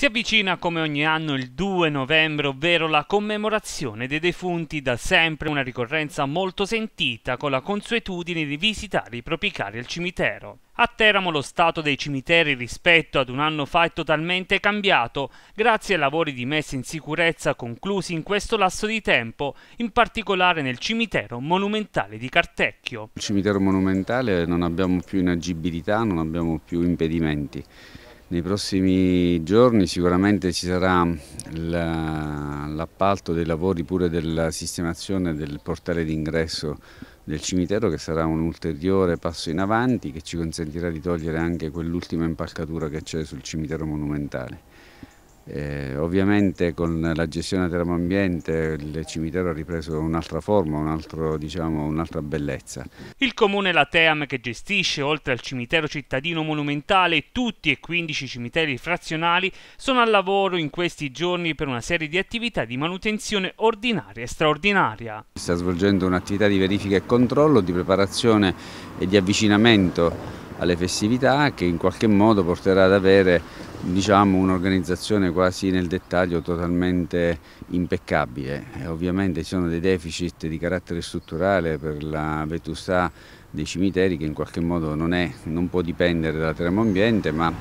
Si avvicina come ogni anno il 2 novembre, ovvero la commemorazione dei defunti, da sempre una ricorrenza molto sentita con la consuetudine di visitare i propri cari al cimitero. A Teramo lo stato dei cimiteri rispetto ad un anno fa è totalmente cambiato, grazie ai lavori di messa in sicurezza conclusi in questo lasso di tempo, in particolare nel cimitero monumentale di Cartecchio. Il cimitero monumentale non abbiamo più inagibilità, non abbiamo più impedimenti. Nei prossimi giorni sicuramente ci sarà l'appalto dei lavori pure della sistemazione del portale d'ingresso del cimitero che sarà un ulteriore passo in avanti che ci consentirà di togliere anche quell'ultima impalcatura che c'è sul cimitero monumentale. Eh, ovviamente con la gestione termoambiente il cimitero ha ripreso un'altra forma, un altro, diciamo, un'altra bellezza. Il comune Lateam che gestisce oltre al cimitero cittadino monumentale tutti e 15 cimiteri frazionali sono al lavoro in questi giorni per una serie di attività di manutenzione ordinaria e straordinaria. Sta svolgendo un'attività di verifica e controllo, di preparazione e di avvicinamento alle festività che in qualche modo porterà ad avere diciamo un'organizzazione quasi nel dettaglio totalmente impeccabile. Eh, ovviamente ci sono dei deficit di carattere strutturale per la vetustà dei cimiteri che in qualche modo non, è, non può dipendere da termoambiente, ma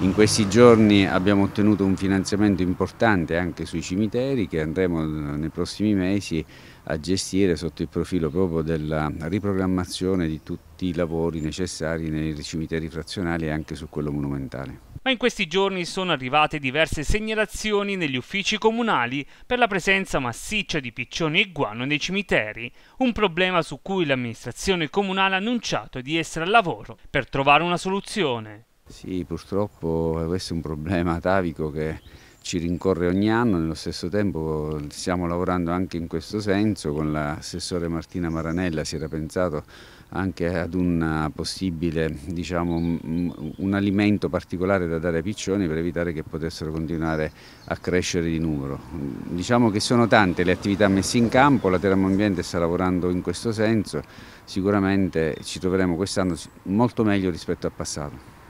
in questi giorni abbiamo ottenuto un finanziamento importante anche sui cimiteri che andremo eh, nei prossimi mesi a gestire sotto il profilo proprio della riprogrammazione di tutti i lavori necessari nei cimiteri frazionali e anche su quello monumentale ma in questi giorni sono arrivate diverse segnalazioni negli uffici comunali per la presenza massiccia di piccioni e guano nei cimiteri, un problema su cui l'amministrazione comunale ha annunciato di essere al lavoro per trovare una soluzione. Sì, purtroppo questo è un problema atavico che ci rincorre ogni anno, nello stesso tempo stiamo lavorando anche in questo senso, con l'assessore Martina Maranella si era pensato anche ad un possibile diciamo, un alimento particolare da dare ai piccioni per evitare che potessero continuare a crescere di numero. Diciamo che sono tante le attività messe in campo, la Teramo Ambiente sta lavorando in questo senso, sicuramente ci troveremo quest'anno molto meglio rispetto al passato.